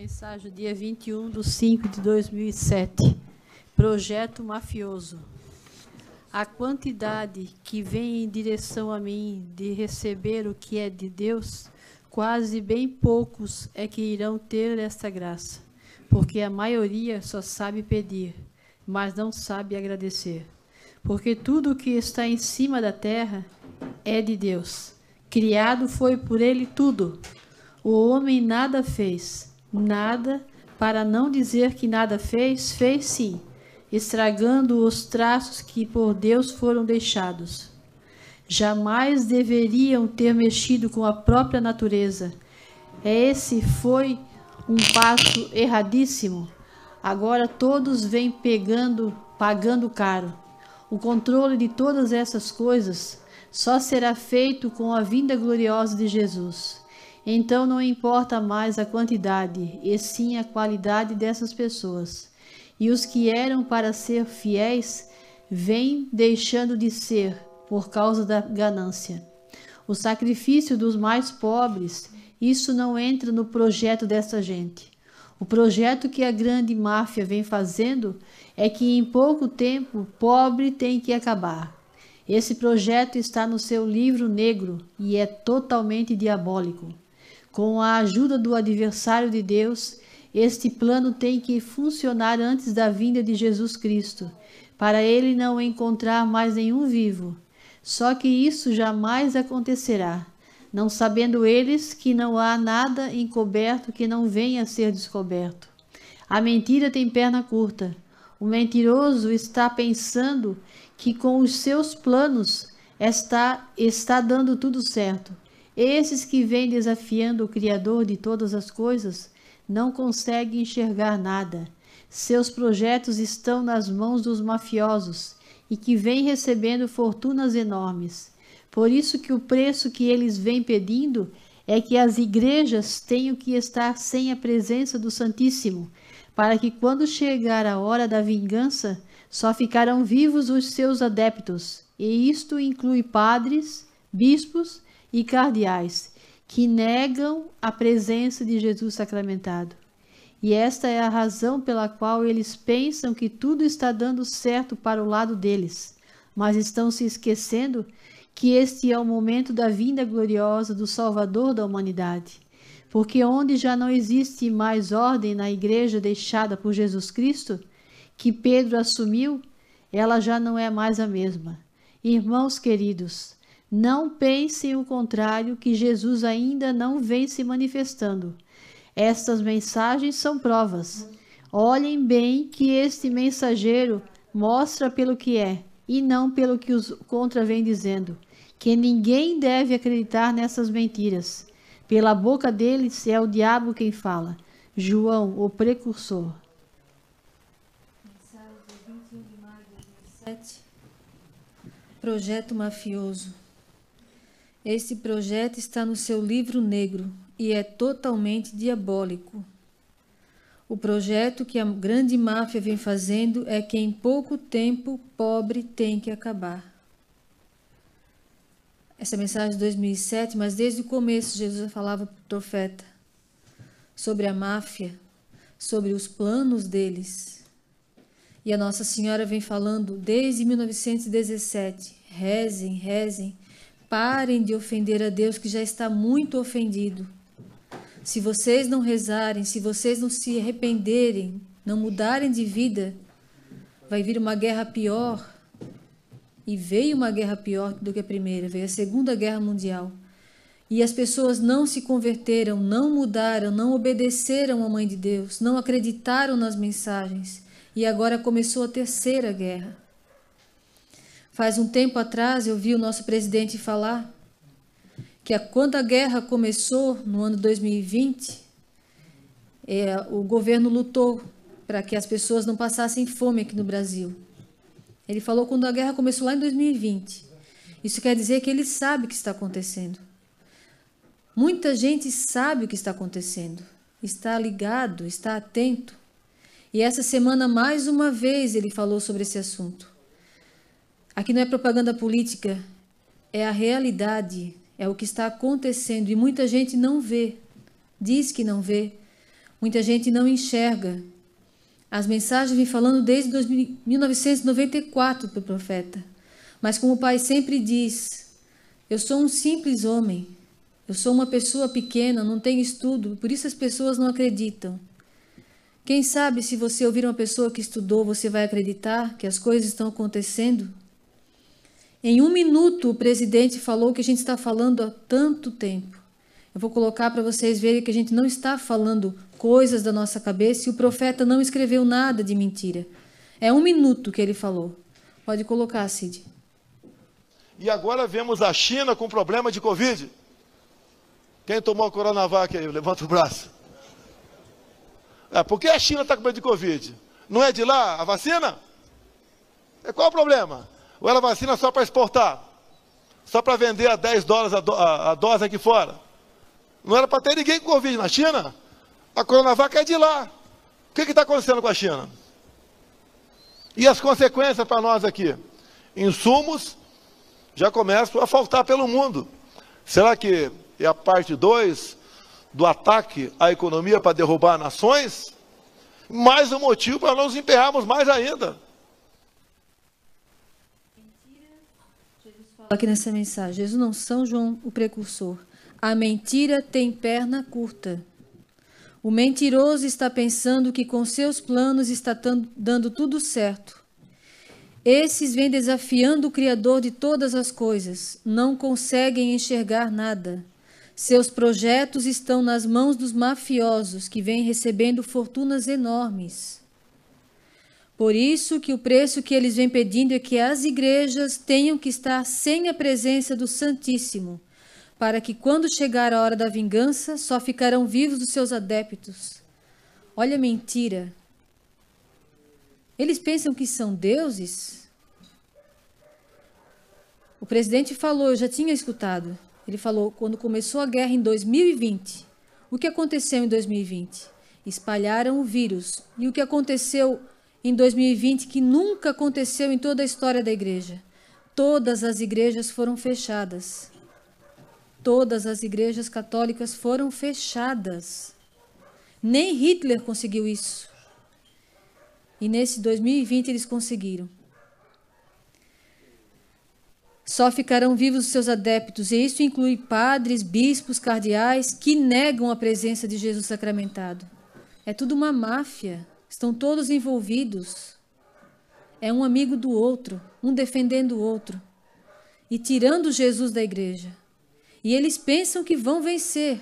Mensagem, dia 21 de 5 de 2007. Projeto mafioso. A quantidade que vem em direção a mim de receber o que é de Deus, quase bem poucos é que irão ter esta graça, porque a maioria só sabe pedir, mas não sabe agradecer. Porque tudo o que está em cima da terra é de Deus. Criado foi por ele tudo. O homem nada fez nada, para não dizer que nada fez, fez sim, estragando os traços que por Deus foram deixados. Jamais deveriam ter mexido com a própria natureza. Esse foi um passo erradíssimo. Agora todos vêm pegando, pagando caro. O controle de todas essas coisas só será feito com a vinda gloriosa de Jesus. Então não importa mais a quantidade, e sim a qualidade dessas pessoas. E os que eram para ser fiéis vêm deixando de ser por causa da ganância. O sacrifício dos mais pobres, isso não entra no projeto dessa gente. O projeto que a grande máfia vem fazendo é que em pouco tempo pobre tem que acabar. Esse projeto está no seu livro negro e é totalmente diabólico. Com a ajuda do adversário de Deus, este plano tem que funcionar antes da vinda de Jesus Cristo, para ele não encontrar mais nenhum vivo. Só que isso jamais acontecerá, não sabendo eles que não há nada encoberto que não venha a ser descoberto. A mentira tem perna curta. O mentiroso está pensando que com os seus planos está, está dando tudo certo. Esses que vêm desafiando o Criador de todas as coisas não conseguem enxergar nada. Seus projetos estão nas mãos dos mafiosos e que vêm recebendo fortunas enormes. Por isso que o preço que eles vêm pedindo é que as igrejas tenham que estar sem a presença do Santíssimo, para que quando chegar a hora da vingança, só ficarão vivos os seus adeptos, e isto inclui padres, bispos e cardeais que negam a presença de Jesus sacramentado. E esta é a razão pela qual eles pensam que tudo está dando certo para o lado deles, mas estão se esquecendo que este é o momento da vinda gloriosa do Salvador da humanidade. Porque onde já não existe mais ordem na igreja deixada por Jesus Cristo, que Pedro assumiu, ela já não é mais a mesma. Irmãos queridos, não pensem o contrário, que Jesus ainda não vem se manifestando. Estas mensagens são provas. Olhem bem que este mensageiro mostra pelo que é e não pelo que os contra vem dizendo. Que ninguém deve acreditar nessas mentiras. Pela boca deles é o diabo quem fala. João, o precursor. Projeto mafioso. Esse projeto está no seu livro negro e é totalmente diabólico. O projeto que a grande máfia vem fazendo é que em pouco tempo pobre tem que acabar. Essa mensagem de 2007, mas desde o começo Jesus falava para o profeta sobre a máfia, sobre os planos deles. E a Nossa Senhora vem falando desde 1917: rezem, rezem Parem de ofender a Deus que já está muito ofendido. Se vocês não rezarem, se vocês não se arrependerem, não mudarem de vida, vai vir uma guerra pior. E veio uma guerra pior do que a primeira, veio a Segunda Guerra Mundial. E as pessoas não se converteram, não mudaram, não obedeceram à Mãe de Deus, não acreditaram nas mensagens. E agora começou a terceira guerra. Faz um tempo atrás eu vi o nosso presidente falar que quando a guerra começou no ano 2020, é, o governo lutou para que as pessoas não passassem fome aqui no Brasil. Ele falou quando a guerra começou lá em 2020. Isso quer dizer que ele sabe o que está acontecendo. Muita gente sabe o que está acontecendo, está ligado, está atento. E essa semana, mais uma vez, ele falou sobre esse assunto. Aqui não é propaganda política, é a realidade, é o que está acontecendo e muita gente não vê, diz que não vê, muita gente não enxerga. As mensagens vêm falando desde 1994 para o profeta, mas como o pai sempre diz, eu sou um simples homem, eu sou uma pessoa pequena, não tenho estudo, por isso as pessoas não acreditam. Quem sabe se você ouvir uma pessoa que estudou, você vai acreditar que as coisas estão acontecendo? Em um minuto, o presidente falou que a gente está falando há tanto tempo. Eu vou colocar para vocês verem que a gente não está falando coisas da nossa cabeça e o profeta não escreveu nada de mentira. É um minuto que ele falou. Pode colocar, Cid. E agora vemos a China com problema de Covid. Quem tomou a Coronavac aí? Levanta o braço. É, por que a China está com problema de Covid? Não é de lá a vacina? É, qual o problema? Ou ela vacina assim, só para exportar? Só para vender a 10 dólares a, do, a, a dose aqui fora? Não era para ter ninguém com Covid na China? A Coronavac é de lá. O que está acontecendo com a China? E as consequências para nós aqui? Insumos já começam a faltar pelo mundo. Será que é a parte 2 do ataque à economia para derrubar nações? Mais um motivo para nós nos emperrarmos mais ainda. aqui nessa mensagem. Jesus não São João, o precursor. A mentira tem perna curta. O mentiroso está pensando que com seus planos está dando tudo certo. Esses vêm desafiando o Criador de todas as coisas, não conseguem enxergar nada. Seus projetos estão nas mãos dos mafiosos que vêm recebendo fortunas enormes. Por isso que o preço que eles vêm pedindo é que as igrejas tenham que estar sem a presença do Santíssimo, para que quando chegar a hora da vingança, só ficarão vivos os seus adeptos. Olha a mentira. Eles pensam que são deuses? O presidente falou, eu já tinha escutado. Ele falou quando começou a guerra em 2020. O que aconteceu em 2020? Espalharam o vírus. E o que aconteceu em 2020 que nunca aconteceu em toda a história da igreja. Todas as igrejas foram fechadas. Todas as igrejas católicas foram fechadas. Nem Hitler conseguiu isso. E nesse 2020 eles conseguiram. Só ficarão vivos os seus adeptos, e isso inclui padres, bispos, cardeais que negam a presença de Jesus sacramentado. É tudo uma máfia. Estão todos envolvidos. É um amigo do outro, um defendendo o outro e tirando Jesus da igreja. E eles pensam que vão vencer.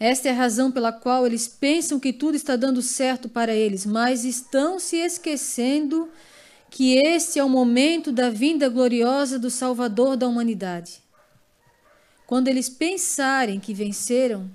Esta é a razão pela qual eles pensam que tudo está dando certo para eles, mas estão se esquecendo que este é o momento da vinda gloriosa do Salvador da humanidade. Quando eles pensarem que venceram,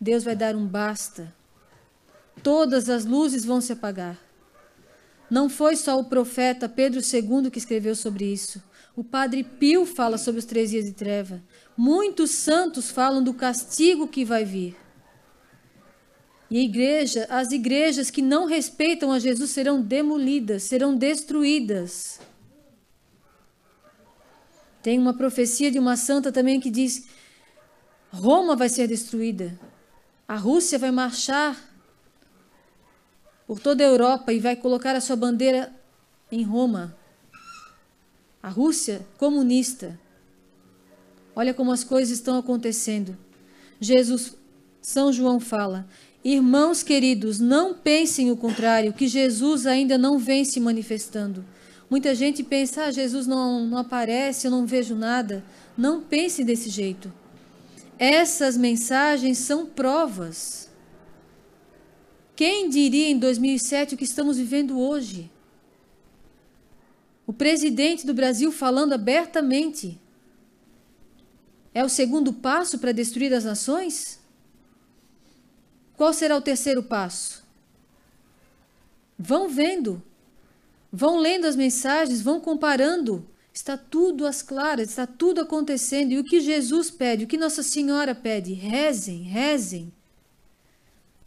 Deus vai dar um basta todas as luzes vão se apagar. Não foi só o profeta Pedro II que escreveu sobre isso. O padre Pio fala sobre os três dias de treva. Muitos santos falam do castigo que vai vir. E igreja, as igrejas que não respeitam a Jesus serão demolidas, serão destruídas. Tem uma profecia de uma santa também que diz: Roma vai ser destruída, a Rússia vai marchar por toda a Europa e vai colocar a sua bandeira em Roma. A Rússia comunista. Olha como as coisas estão acontecendo. Jesus, São João fala: Irmãos queridos, não pensem o contrário, que Jesus ainda não vem se manifestando. Muita gente pensa: ah, Jesus não, não aparece, eu não vejo nada. Não pense desse jeito. Essas mensagens são provas quem diria em 2007 o que estamos vivendo hoje? O presidente do Brasil falando abertamente. É o segundo passo para destruir as nações? Qual será o terceiro passo? Vão vendo, vão lendo as mensagens, vão comparando. Está tudo às claras, está tudo acontecendo. E o que Jesus pede, o que Nossa Senhora pede? Rezem, rezem.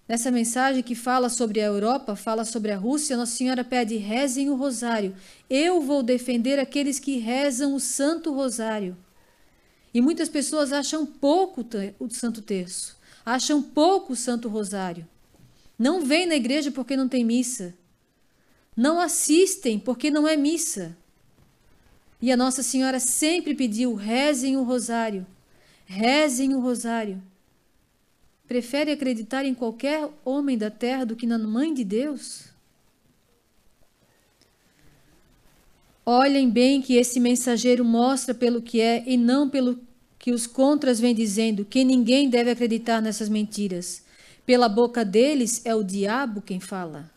Nessa mensagem que fala sobre a Europa, fala sobre a Rússia, Nossa Senhora pede: rezem o rosário. Eu vou defender aqueles que rezam o Santo Rosário. E muitas pessoas acham pouco o Santo Terço, acham pouco o Santo Rosário. Não vêm na igreja porque não tem missa. Não assistem porque não é missa. E a Nossa Senhora sempre pediu: rezem o rosário, rezem o rosário. Prefere acreditar em qualquer homem da terra do que na mãe de Deus? Olhem bem que esse mensageiro mostra pelo que é e não pelo que os contras vêm dizendo, que ninguém deve acreditar nessas mentiras. Pela boca deles é o diabo quem fala.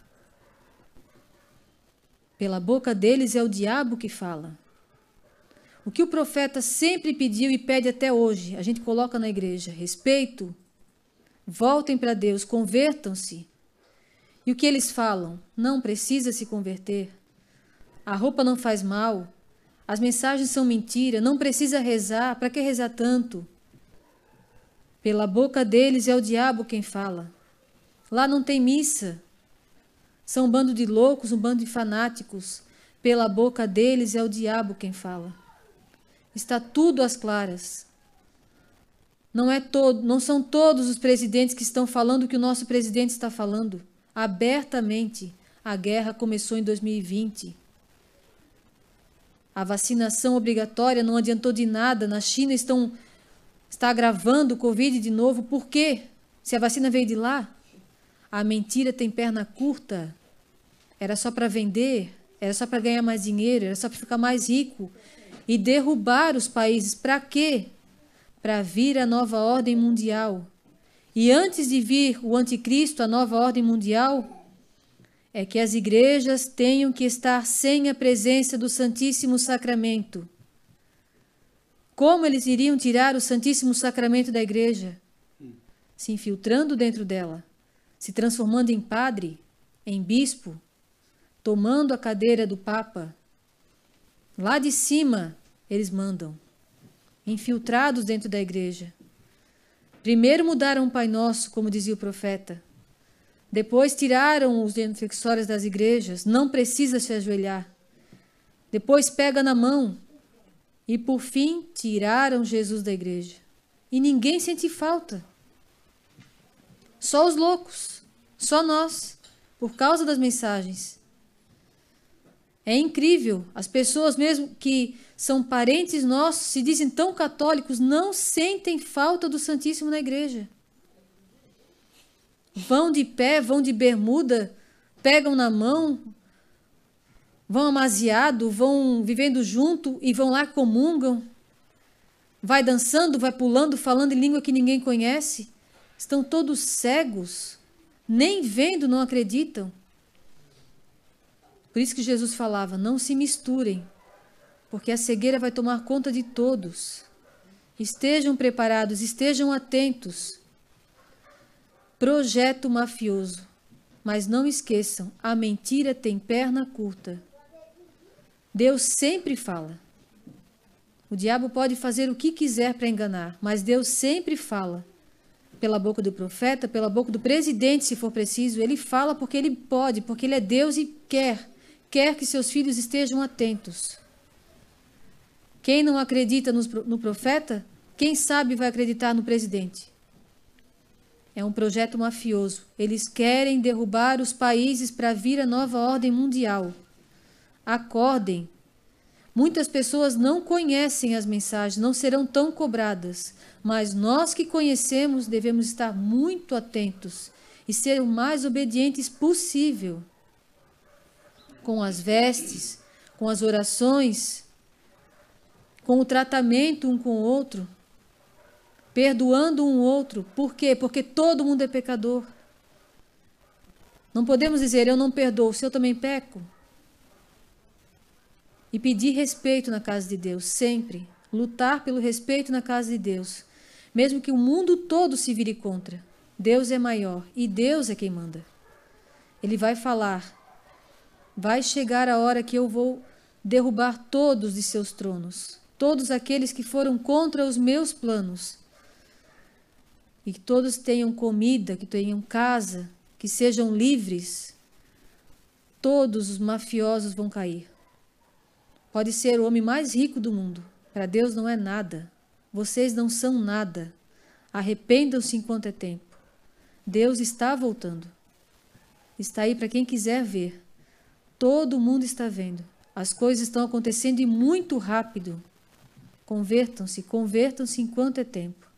Pela boca deles é o diabo que fala. O que o profeta sempre pediu e pede até hoje, a gente coloca na igreja: respeito, Voltem para Deus, convertam-se. E o que eles falam? Não precisa se converter. A roupa não faz mal. As mensagens são mentira. Não precisa rezar. Para que rezar tanto? Pela boca deles é o diabo quem fala. Lá não tem missa. São um bando de loucos, um bando de fanáticos. Pela boca deles é o diabo quem fala. Está tudo às claras. Não, é todo, não são todos os presidentes que estão falando o que o nosso presidente está falando. Abertamente, a guerra começou em 2020. A vacinação obrigatória não adiantou de nada. Na China estão está agravando o Covid de novo. Por quê? Se a vacina veio de lá? A mentira tem perna curta. Era só para vender, era só para ganhar mais dinheiro, era só para ficar mais rico e derrubar os países. Para quê? para vir a nova ordem mundial. E antes de vir o anticristo, a nova ordem mundial, é que as igrejas tenham que estar sem a presença do Santíssimo Sacramento. Como eles iriam tirar o Santíssimo Sacramento da igreja? Se infiltrando dentro dela, se transformando em padre, em bispo, tomando a cadeira do Papa. Lá de cima, eles mandam infiltrados dentro da igreja. Primeiro mudaram o Pai Nosso, como dizia o profeta. Depois tiraram os inflexórios das igrejas, não precisa se ajoelhar. Depois pega na mão. E por fim tiraram Jesus da igreja. E ninguém sente falta. Só os loucos, só nós, por causa das mensagens. É incrível. As pessoas, mesmo que são parentes nossos, se dizem tão católicos, não sentem falta do Santíssimo na igreja. Vão de pé, vão de bermuda, pegam na mão, vão amaziado, vão vivendo junto e vão lá comungam. Vai dançando, vai pulando, falando em língua que ninguém conhece. Estão todos cegos, nem vendo, não acreditam. Por isso que Jesus falava: não se misturem, porque a cegueira vai tomar conta de todos. Estejam preparados, estejam atentos. Projeto mafioso. Mas não esqueçam: a mentira tem perna curta. Deus sempre fala. O diabo pode fazer o que quiser para enganar, mas Deus sempre fala. Pela boca do profeta, pela boca do presidente, se for preciso, ele fala porque ele pode, porque ele é Deus e quer quer que seus filhos estejam atentos. Quem não acredita no profeta, quem sabe vai acreditar no presidente. É um projeto mafioso. Eles querem derrubar os países para vir a nova ordem mundial. Acordem. Muitas pessoas não conhecem as mensagens, não serão tão cobradas, mas nós que conhecemos devemos estar muito atentos e ser o mais obedientes possível com as vestes, com as orações, com o tratamento um com o outro, perdoando um outro. Por quê? Porque todo mundo é pecador. Não podemos dizer eu não perdoo, se eu também peco. E pedir respeito na casa de Deus, sempre. Lutar pelo respeito na casa de Deus. Mesmo que o mundo todo se vire contra, Deus é maior e Deus é quem manda. Ele vai falar Vai chegar a hora que eu vou derrubar todos de seus tronos, todos aqueles que foram contra os meus planos. E que todos tenham comida, que tenham casa, que sejam livres. Todos os mafiosos vão cair. Pode ser o homem mais rico do mundo. Para Deus não é nada. Vocês não são nada. Arrependam-se enquanto é tempo. Deus está voltando. Está aí para quem quiser ver. Todo mundo está vendo. As coisas estão acontecendo e muito rápido. Convertam-se, convertam-se enquanto é tempo.